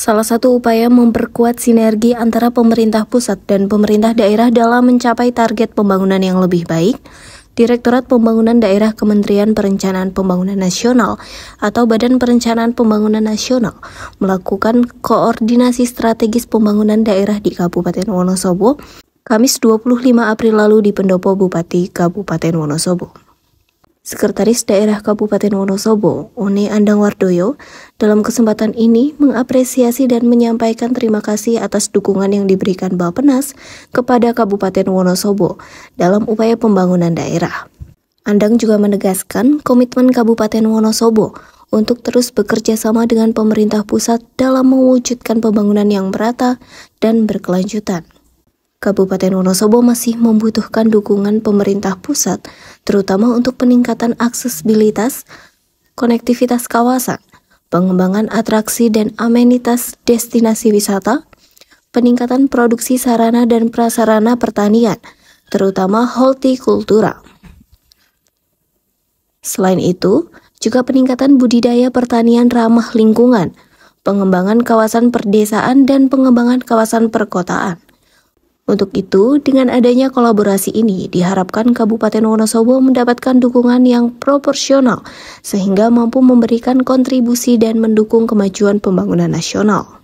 Salah satu upaya memperkuat sinergi antara pemerintah pusat dan pemerintah daerah dalam mencapai target pembangunan yang lebih baik, Direktorat Pembangunan Daerah Kementerian Perencanaan Pembangunan Nasional atau Badan Perencanaan Pembangunan Nasional melakukan koordinasi strategis pembangunan daerah di Kabupaten Wonosobo Kamis 25 April lalu di Pendopo Bupati Kabupaten Wonosobo. Sekretaris Daerah Kabupaten Wonosobo, Uni Andang Wardoyo, dalam kesempatan ini mengapresiasi dan menyampaikan terima kasih atas dukungan yang diberikan Bapenas kepada Kabupaten Wonosobo dalam upaya pembangunan daerah. Andang juga menegaskan komitmen Kabupaten Wonosobo untuk terus bekerja sama dengan pemerintah pusat dalam mewujudkan pembangunan yang merata dan berkelanjutan. Kabupaten Wonosobo masih membutuhkan dukungan pemerintah pusat, terutama untuk peningkatan aksesibilitas, konektivitas kawasan, pengembangan atraksi dan amenitas destinasi wisata, peningkatan produksi sarana dan prasarana pertanian, terutama hortikultura. Selain itu, juga peningkatan budidaya pertanian ramah lingkungan, pengembangan kawasan perdesaan dan pengembangan kawasan perkotaan. Untuk itu, dengan adanya kolaborasi ini, diharapkan Kabupaten Wonosobo mendapatkan dukungan yang proporsional, sehingga mampu memberikan kontribusi dan mendukung kemajuan pembangunan nasional.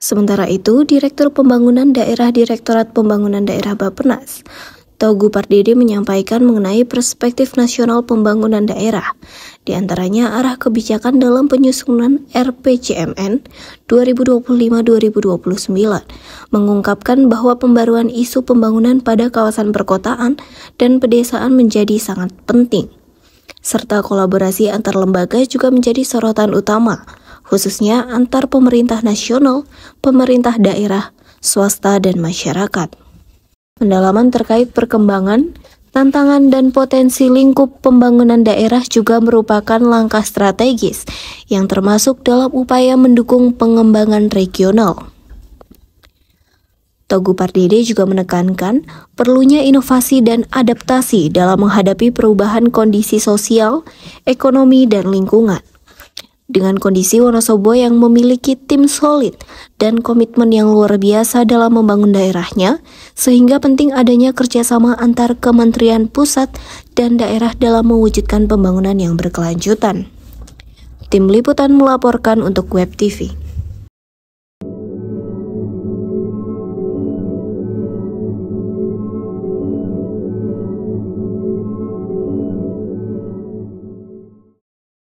Sementara itu, Direktur Pembangunan Daerah Direktorat Pembangunan Daerah Bapenas Togu Pardede menyampaikan mengenai perspektif nasional pembangunan daerah, di antaranya arah kebijakan dalam penyusunan RPJMN 2025-2029, mengungkapkan bahwa pembaruan isu pembangunan pada kawasan perkotaan dan pedesaan menjadi sangat penting, serta kolaborasi antar lembaga juga menjadi sorotan utama, khususnya antar pemerintah nasional, pemerintah daerah, swasta, dan masyarakat. Pendalaman terkait perkembangan, tantangan, dan potensi lingkup pembangunan daerah juga merupakan langkah strategis yang termasuk dalam upaya mendukung pengembangan regional. Togu Pardede juga menekankan perlunya inovasi dan adaptasi dalam menghadapi perubahan kondisi sosial, ekonomi, dan lingkungan. Dengan kondisi Wonosobo yang memiliki tim solid dan komitmen yang luar biasa dalam membangun daerahnya, sehingga penting adanya kerjasama antar kementerian pusat dan daerah dalam mewujudkan pembangunan yang berkelanjutan. Tim Liputan melaporkan untuk Web TV.